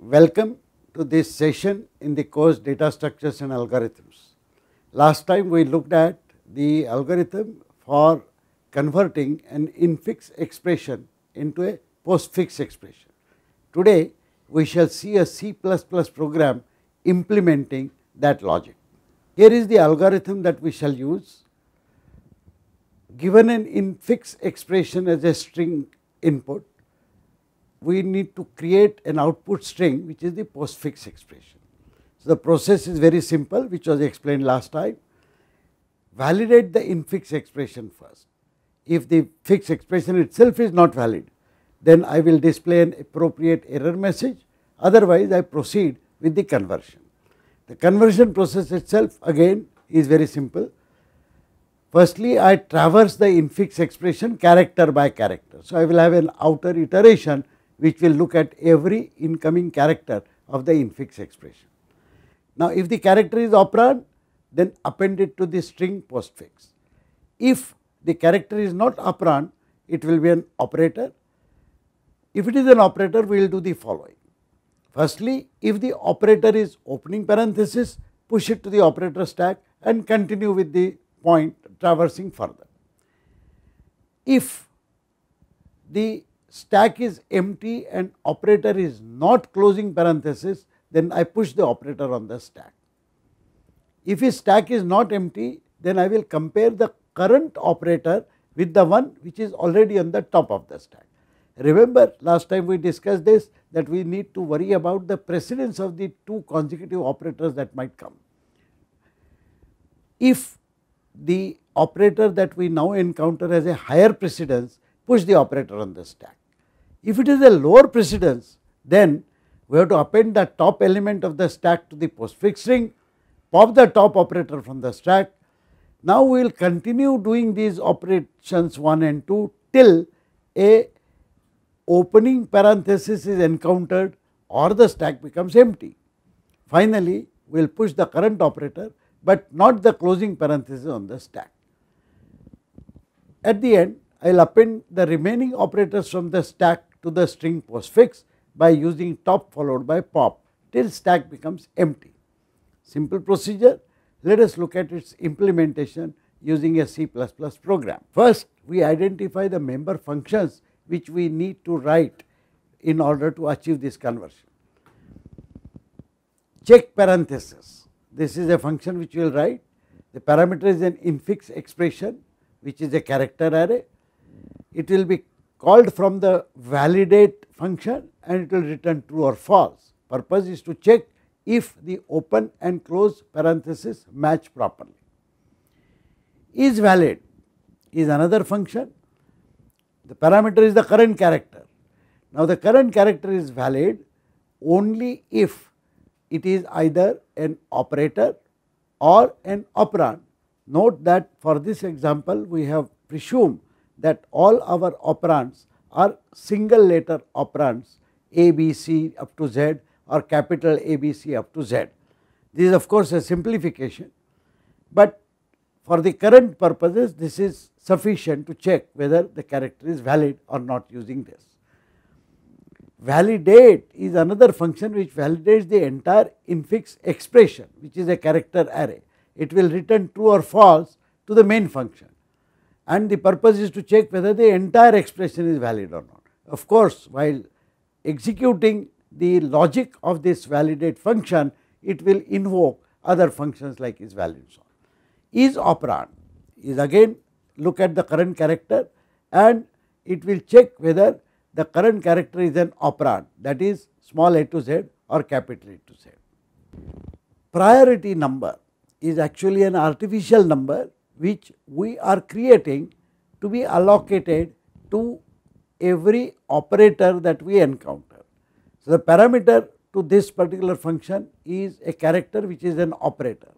Welcome to this session in the course Data Structures and Algorithms. Last time we looked at the algorithm for converting an infix expression into a postfix expression. Today we shall see a C++ program implementing that logic. Here is the algorithm that we shall use. Given an infix expression as a string input, we need to create an output string which is the postfix expression. So, the process is very simple which was explained last time. Validate the infix expression first. If the fix expression itself is not valid, then I will display an appropriate error message, otherwise I proceed with the conversion. The conversion process itself again is very simple. Firstly, I traverse the infix expression character by character. So, I will have an outer iteration which will look at every incoming character of the infix expression. Now, if the character is operand, then append it to the string postfix. If the character is not operand, it will be an operator. If it is an operator, we will do the following. Firstly, if the operator is opening parenthesis, push it to the operator stack and continue with the point traversing further. If the stack is empty and operator is not closing parenthesis, then I push the operator on the stack. If his stack is not empty, then I will compare the current operator with the one which is already on the top of the stack. Remember last time we discussed this that we need to worry about the precedence of the two consecutive operators that might come. If the operator that we now encounter has a higher precedence, push the operator on the stack. If it is a lower precedence, then we have to append the top element of the stack to the postfix string, pop the top operator from the stack. Now we will continue doing these operations 1 and 2 till a opening parenthesis is encountered or the stack becomes empty. Finally, we will push the current operator, but not the closing parenthesis on the stack. At the end, I will append the remaining operators from the stack to the string postfix by using top followed by pop till stack becomes empty. Simple procedure, let us look at its implementation using a C++ program. First, we identify the member functions which we need to write in order to achieve this conversion. Check parenthesis, this is a function which we will write. The parameter is an infix expression which is a character array it will be called from the validate function and it will return true or false. Purpose is to check if the open and close parenthesis match properly. Is valid is another function. The parameter is the current character. Now the current character is valid only if it is either an operator or an operand. Note that for this example we have presumed that all our operands are single letter operands A, B, C up to Z or capital A, B, C up to Z. This is of course a simplification, but for the current purposes this is sufficient to check whether the character is valid or not using this. Validate is another function which validates the entire infix expression which is a character array. It will return true or false to the main function and the purpose is to check whether the entire expression is valid or not. Of course, while executing the logic of this validate function, it will invoke other functions like is valid and so on. Is operand is again look at the current character and it will check whether the current character is an operand that is small a to z or capital A to z. Priority number is actually an artificial number which we are creating to be allocated to every operator that we encounter. So, the parameter to this particular function is a character which is an operator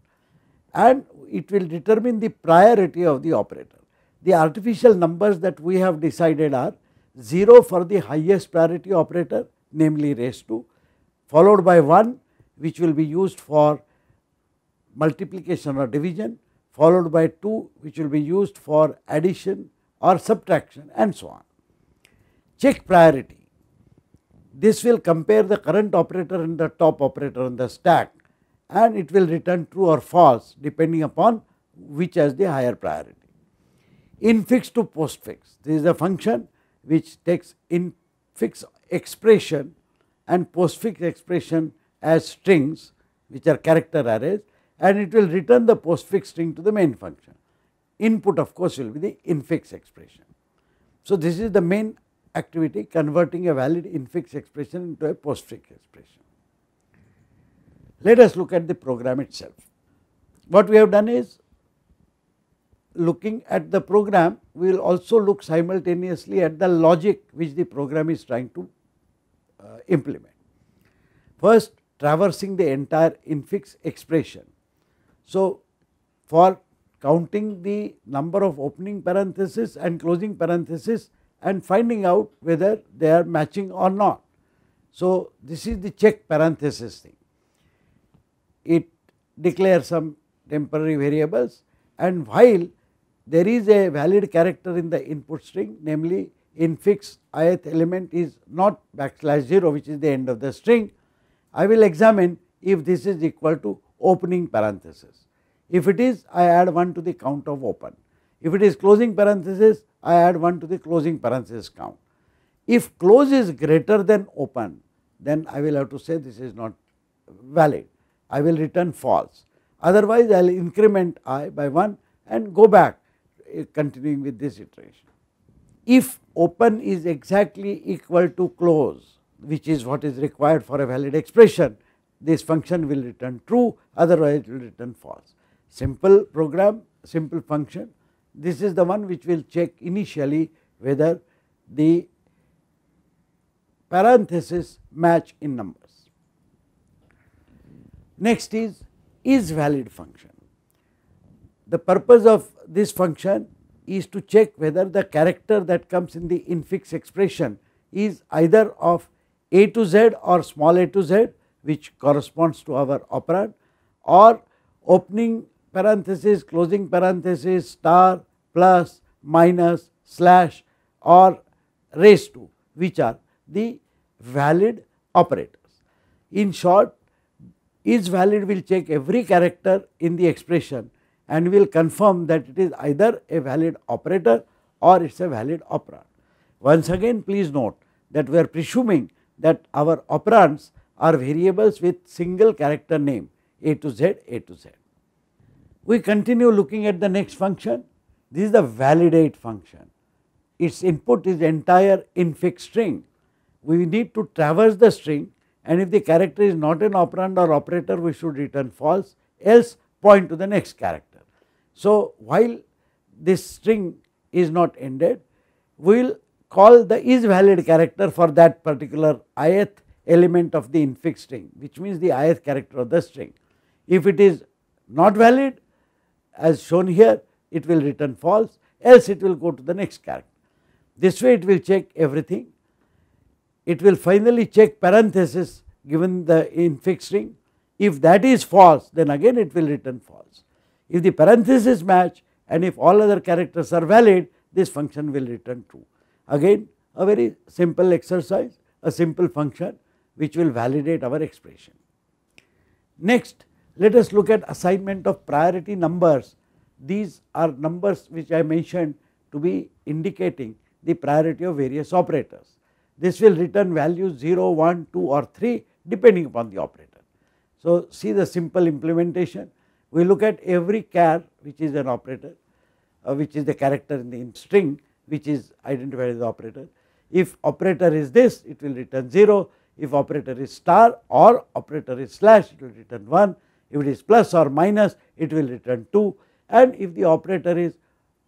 and it will determine the priority of the operator. The artificial numbers that we have decided are 0 for the highest priority operator namely raise to followed by 1 which will be used for multiplication or division followed by 2 which will be used for addition or subtraction and so on. Check priority. This will compare the current operator and the top operator on the stack and it will return true or false depending upon which has the higher priority. Infix to postfix. This is a function which takes infix expression and postfix expression as strings which are character arrays and it will return the postfix string to the main function. Input of course will be the infix expression. So this is the main activity converting a valid infix expression into a postfix expression. Let us look at the program itself. What we have done is looking at the program we will also look simultaneously at the logic which the program is trying to uh, implement. First traversing the entire infix expression so, for counting the number of opening parenthesis and closing parenthesis and finding out whether they are matching or not. So, this is the check parenthesis thing. It declares some temporary variables and while there is a valid character in the input string namely infix ith element is not backslash 0 which is the end of the string. I will examine if this is equal to opening parenthesis. If it is, I add 1 to the count of open. If it is closing parenthesis, I add 1 to the closing parenthesis count. If close is greater than open, then I will have to say this is not valid. I will return false. Otherwise, I will increment i by 1 and go back eh, continuing with this iteration. If open is exactly equal to close, which is what is required for a valid expression, this function will return true otherwise it will return false. Simple program, simple function this is the one which will check initially whether the parentheses match in numbers. Next is is valid function. The purpose of this function is to check whether the character that comes in the infix expression is either of a to z or small a to z which corresponds to our operand or opening parenthesis, closing parenthesis, star, plus, minus, slash or raised to which are the valid operators. In short, is valid will check every character in the expression and will confirm that it is either a valid operator or it is a valid operand. Once again please note that we are presuming that our operands are variables with single character name a to z, a to z. We continue looking at the next function. This is the validate function. Its input is entire infix string. We need to traverse the string and if the character is not an operand or operator, we should return false, else point to the next character. So, while this string is not ended, we will call the is valid character for that particular ith element of the infix string, which means the ith character of the string. If it is not valid, as shown here, it will return false, else it will go to the next character. This way it will check everything. It will finally check parenthesis given the infix string. If that is false, then again it will return false. If the parenthesis match and if all other characters are valid, this function will return true. Again, a very simple exercise, a simple function which will validate our expression. Next let us look at assignment of priority numbers. These are numbers which I mentioned to be indicating the priority of various operators. This will return values 0, 1, 2 or 3 depending upon the operator. So, see the simple implementation. We look at every char which is an operator uh, which is the character in the string which is identified as the operator. If operator is this it will return 0, if operator is star or operator is slash, it will return 1. If it is plus or minus, it will return 2. And if the operator is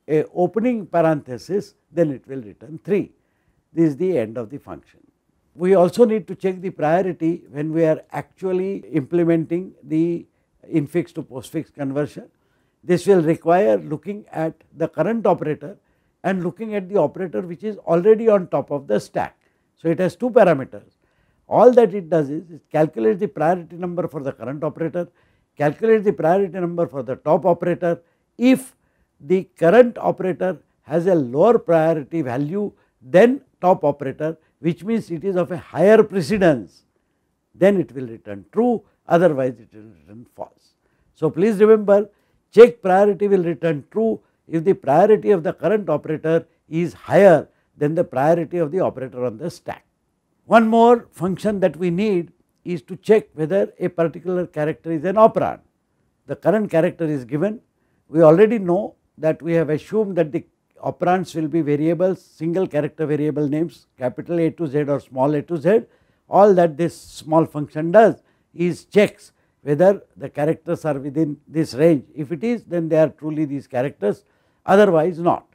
a opening parenthesis, then it will return 3. This is the end of the function. We also need to check the priority when we are actually implementing the infix to postfix conversion. This will require looking at the current operator and looking at the operator which is already on top of the stack. So, it has two parameters all that it does is it calculates the priority number for the current operator, calculates the priority number for the top operator if the current operator has a lower priority value than top operator which means it is of a higher precedence then it will return true otherwise it will return false. So, please remember check priority will return true if the priority of the current operator is higher than the priority of the operator on the stack. One more function that we need is to check whether a particular character is an operand. The current character is given, we already know that we have assumed that the operands will be variables, single character variable names capital A to Z or small a to Z. All that this small function does is checks whether the characters are within this range. If it is then they are truly these characters otherwise not.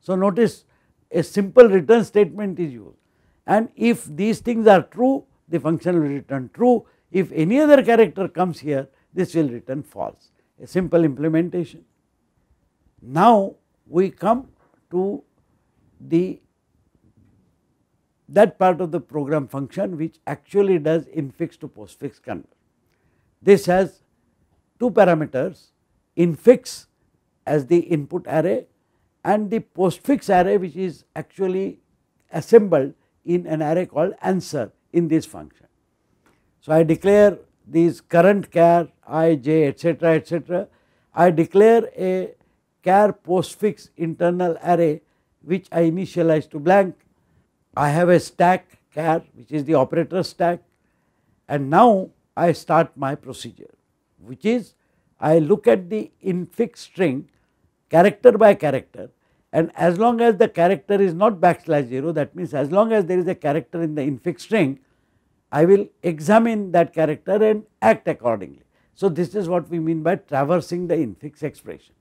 So, notice a simple return statement is used and if these things are true the function will return true if any other character comes here this will return false a simple implementation. Now we come to the that part of the program function which actually does infix to postfix convert. This has two parameters infix as the input array and the postfix array which is actually assembled in an array called answer in this function. So, I declare these current care i, j etc etc. I declare a care postfix internal array which I initialize to blank. I have a stack care which is the operator stack and now I start my procedure which is I look at the infix string character by character and as long as the character is not backslash 0, that means as long as there is a character in the infix string, I will examine that character and act accordingly. So, this is what we mean by traversing the infix expression.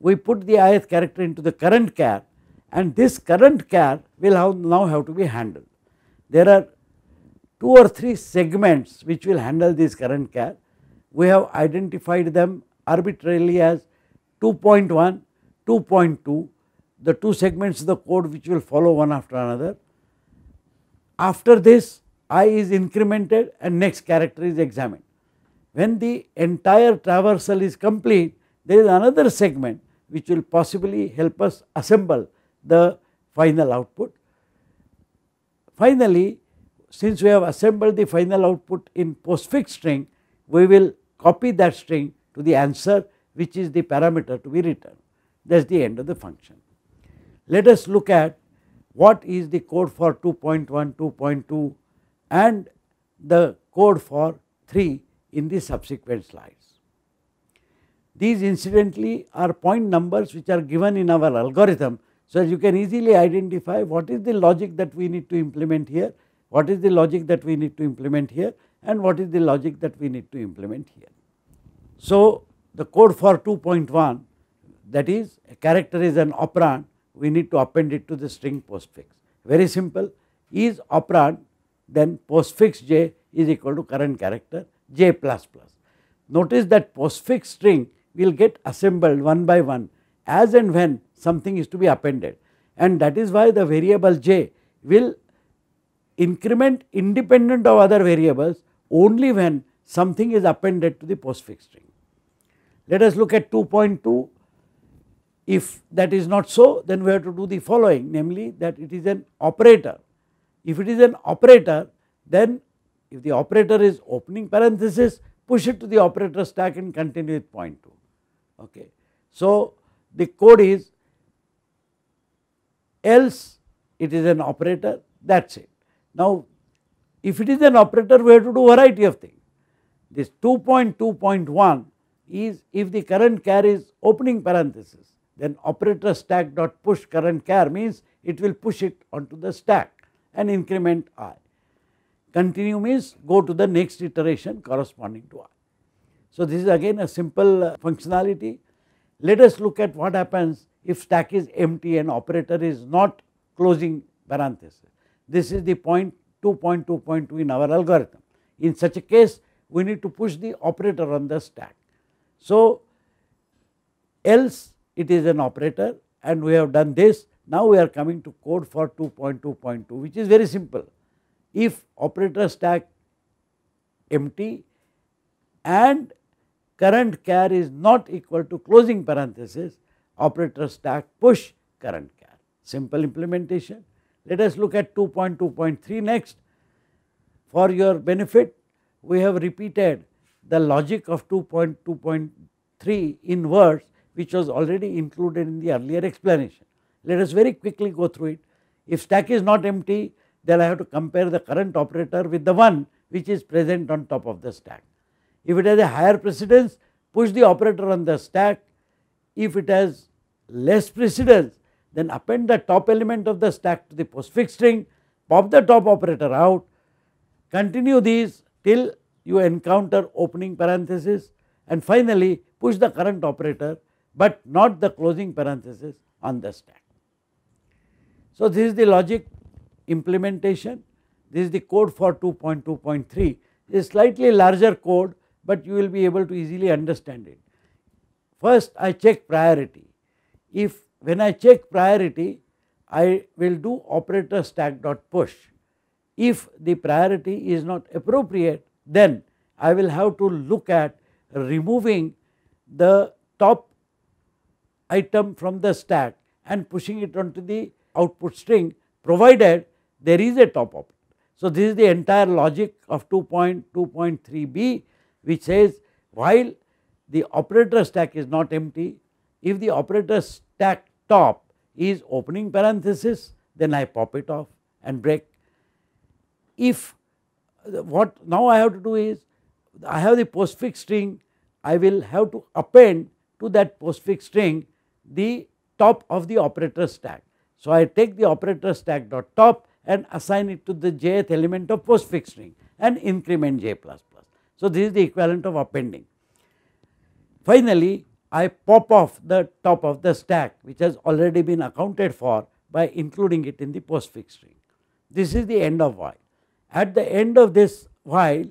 We put the ith character into the current char and this current char will have now have to be handled. There are two or three segments which will handle this current char. We have identified them arbitrarily as 2.1, 2.2, the two segments the code which will follow one after another. After this i is incremented and next character is examined. When the entire traversal is complete there is another segment which will possibly help us assemble the final output. Finally, since we have assembled the final output in postfix string, we will copy that string to the answer which is the parameter to be returned. That is the end of the function. Let us look at what is the code for 2.1, 2.2 and the code for 3 in the subsequent slides. These incidentally are point numbers which are given in our algorithm. So, you can easily identify what is the logic that we need to implement here, what is the logic that we need to implement here and what is the logic that we need to implement here. So, the code for 2.1 that is a character is an operand we need to append it to the string postfix. Very simple, is operand then postfix j is equal to current character j plus plus. Notice that postfix string will get assembled one by one as and when something is to be appended and that is why the variable j will increment independent of other variables only when something is appended to the postfix string. Let us look at 2.2 if that is not so, then we have to do the following namely that it is an operator. If it is an operator, then if the operator is opening parenthesis, push it to the operator stack and continue with point 2. Okay. So, the code is else it is an operator that is it. Now, if it is an operator we have to do variety of things. This 2.2.1 is if the current carries opening parenthesis then operator stack dot push current care means it will push it onto the stack and increment i. Continue means go to the next iteration corresponding to i. So, this is again a simple uh, functionality. Let us look at what happens if stack is empty and operator is not closing parenthesis. This is the point 2.2.2 in our algorithm. In such a case, we need to push the operator on the stack. So, else it is an operator and we have done this. Now we are coming to code for 2.2.2 which is very simple. If operator stack empty and current char is not equal to closing parenthesis operator stack push current char. Simple implementation. Let us look at 2.2.3 next. For your benefit we have repeated the logic of 2.2.3 in words which was already included in the earlier explanation. Let us very quickly go through it. If stack is not empty, then I have to compare the current operator with the one which is present on top of the stack. If it has a higher precedence, push the operator on the stack. If it has less precedence, then append the top element of the stack to the postfix string, pop the top operator out, continue these till you encounter opening parenthesis and finally push the current operator but not the closing parenthesis on the stack. So, this is the logic implementation, this is the code for 2.2.3, is slightly larger code, but you will be able to easily understand it. First I check priority, if when I check priority I will do operator stack dot push. If the priority is not appropriate then I will have to look at removing the top item from the stack and pushing it onto the output string provided there is a top up, So, this is the entire logic of 2.2.3b which says while the operator stack is not empty, if the operator stack top is opening parenthesis then I pop it off and break. If uh, what now I have to do is I have the postfix string I will have to append to that postfix string the top of the operator stack. So, I take the operator stack dot top and assign it to the jth element of postfix string and increment j plus plus. So, this is the equivalent of appending. Finally, I pop off the top of the stack which has already been accounted for by including it in the postfix string. This is the end of while. At the end of this while,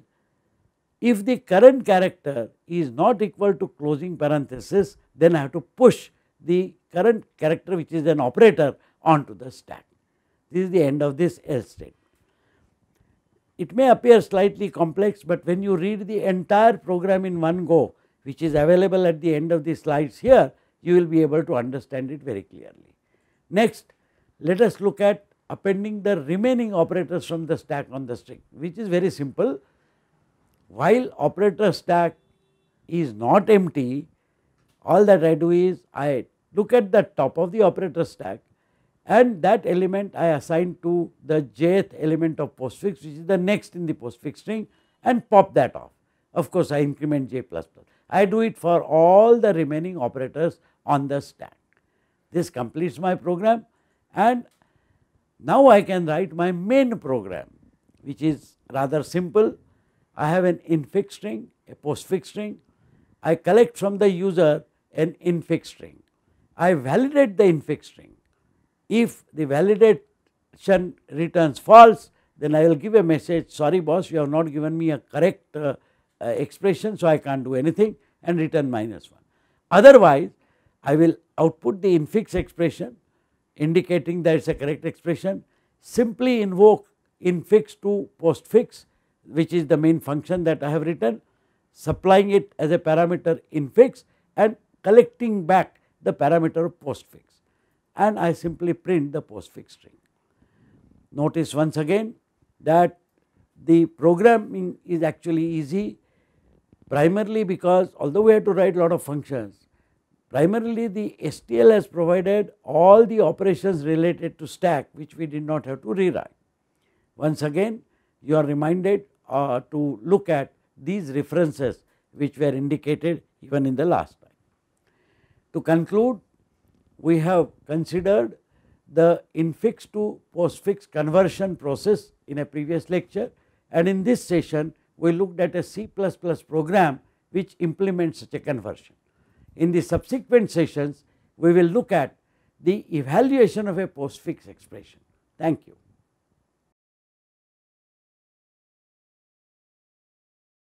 if the current character is not equal to closing parenthesis, then I have to push the current character which is an operator onto the stack. This is the end of this else statement. It may appear slightly complex, but when you read the entire program in one go, which is available at the end of the slides here, you will be able to understand it very clearly. Next, let us look at appending the remaining operators from the stack on the string, which is very simple. While operator stack is not empty, all that I do is I look at the top of the operator stack and that element I assign to the jth element of postfix which is the next in the postfix string and pop that off. Of course, I increment j plus plus. I do it for all the remaining operators on the stack. This completes my program and now I can write my main program which is rather simple. I have an infix string, a postfix string. I collect from the user an infix string. I validate the infix string. If the validation returns false, then I will give a message, sorry boss, you have not given me a correct uh, uh, expression, so I can't do anything and return minus 1. Otherwise, I will output the infix expression indicating that it is a correct expression, simply invoke infix to postfix which is the main function that I have written, supplying it as a parameter infix and collecting back the parameter postfix and I simply print the postfix string. Notice once again that the programming is actually easy primarily because although we have to write a lot of functions primarily the STL has provided all the operations related to stack which we did not have to rewrite. Once again you are reminded uh, to look at these references which were indicated even in the last. To conclude, we have considered the infix to postfix conversion process in a previous lecture and in this session we looked at a C++ program which implements such a conversion. In the subsequent sessions we will look at the evaluation of a postfix expression. Thank you.